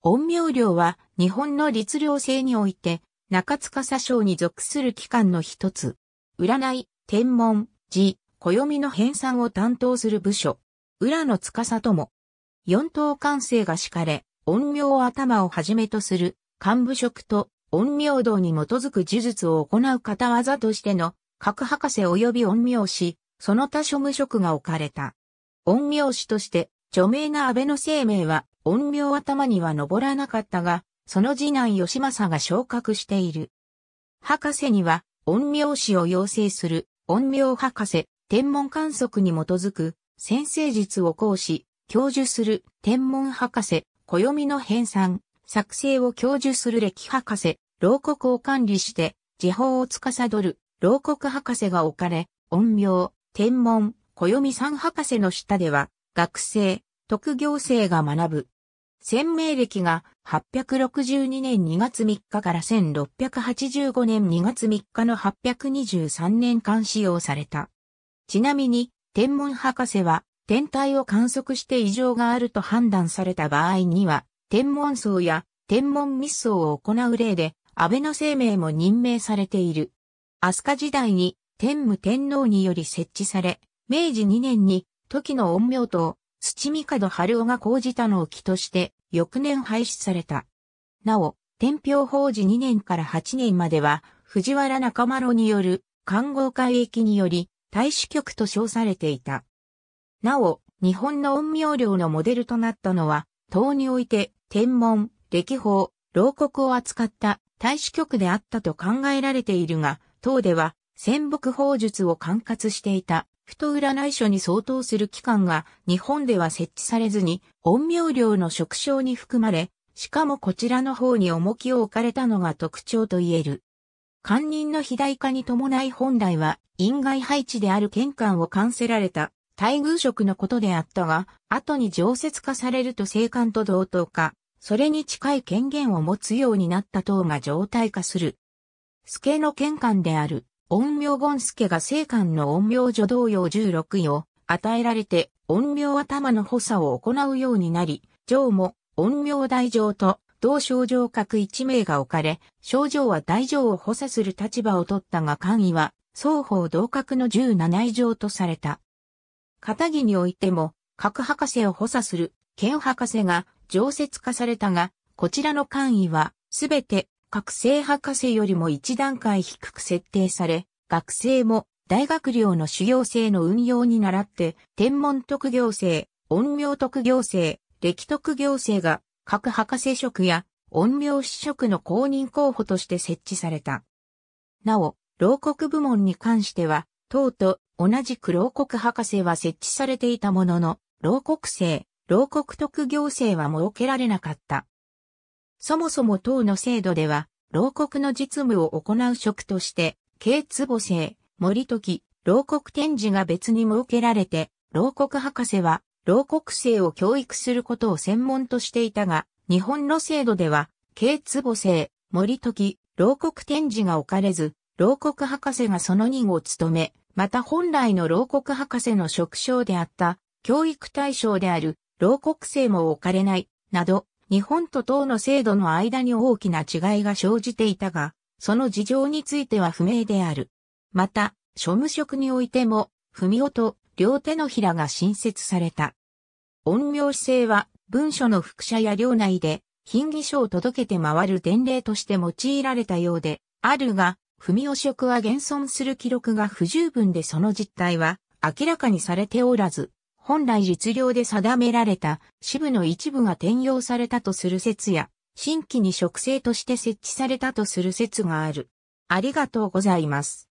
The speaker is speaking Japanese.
陰陽寮は日本の律令制において中塚佐章に属する機関の一つ。占い、天文、字、暦の編纂を担当する部署。裏の司とも。四等官制が敷かれ、陰陽頭をはじめとする幹部職と陰陽道に基づく呪術を行う方技としての各博士及び陰陽師、その他諸務職が置かれた。陰陽師として著名な安倍の生命は陰陽頭には登らなかったが、その次男義政が昇格している。博士には、陰陽師を養成する、陰陽博士、天文観測に基づく、先生術を講師、教授する、天文博士、暦の編纂、作成を教授する歴博士、牢獄を管理して、時報を司る、牢獄博士が置かれ、陰陽、天文、暦三博士の下では、学生、特行生が学ぶ。鮮明歴が862年2月3日から1685年2月3日の823年間使用された。ちなみに、天文博士は天体を観測して異常があると判断された場合には、天文層や天文密葬を行う例で、安倍の生命も任命されている。飛鳥時代に天武天皇により設置され、明治2年に時の陰陽と土門春夫が講じたのを木として翌年廃止された。なお、天平法治2年から8年までは、藤原中丸による、官合会役により、大使局と称されていた。なお、日本の陰陽寮のモデルとなったのは、党において、天文、歴法、牢獄を扱った大使局であったと考えられているが、党では、戦北法術を管轄していた不当占い所に相当する機関が日本では設置されずに、陰陽寮の縮小に含まれ、しかもこちらの方に重きを置かれたのが特徴と言える。官人の肥大化に伴い本来は、院外配置である玄関を冠せられた、待遇職のことであったが、後に常設化されると生官と同等化、それに近い権限を持つようになった等が状態化する。助の玄関である。陰陽本助が聖官の陰陽女同様16位を与えられて陰陽頭の補佐を行うようになり、上も陰陽大上と同症状各1名が置かれ、症状は大上を補佐する立場を取ったが官位は双方同格の17以上とされた。片木においても、各博士を補佐する、剣博士が常設化されたが、こちらの官位は、すべて学生博士よりも一段階低く設定され、学生も大学寮の修行生の運用に倣って、天文特業生、音名特業生、歴特業生が各博士職や音名試職の公認候補として設置された。なお、牢国部門に関しては、党と同じく牢国博士は設置されていたものの、牢国生、牢国特業生は設けられなかった。そもそも党の制度では、牢獄の実務を行う職として、軽坪生、森時、牢獄展示が別に設けられて、牢獄博士は、牢獄生を教育することを専門としていたが、日本の制度では、軽坪生、森時、牢獄展示が置かれず、牢獄博士がその任を務め、また本来の牢獄博士の職称であった、教育対象である、牢獄生も置かれない、など、日本と党の制度の間に大きな違いが生じていたが、その事情については不明である。また、庶務職においても、文夫と両手のひらが新設された。苗姿勢は文書の複写や領内で、品儀書を届けて回る伝令として用いられたようで、あるが、文夫職は現存する記録が不十分でその実態は明らかにされておらず、本来実令で定められた支部の一部が転用されたとする説や、新規に植生として設置されたとする説がある。ありがとうございます。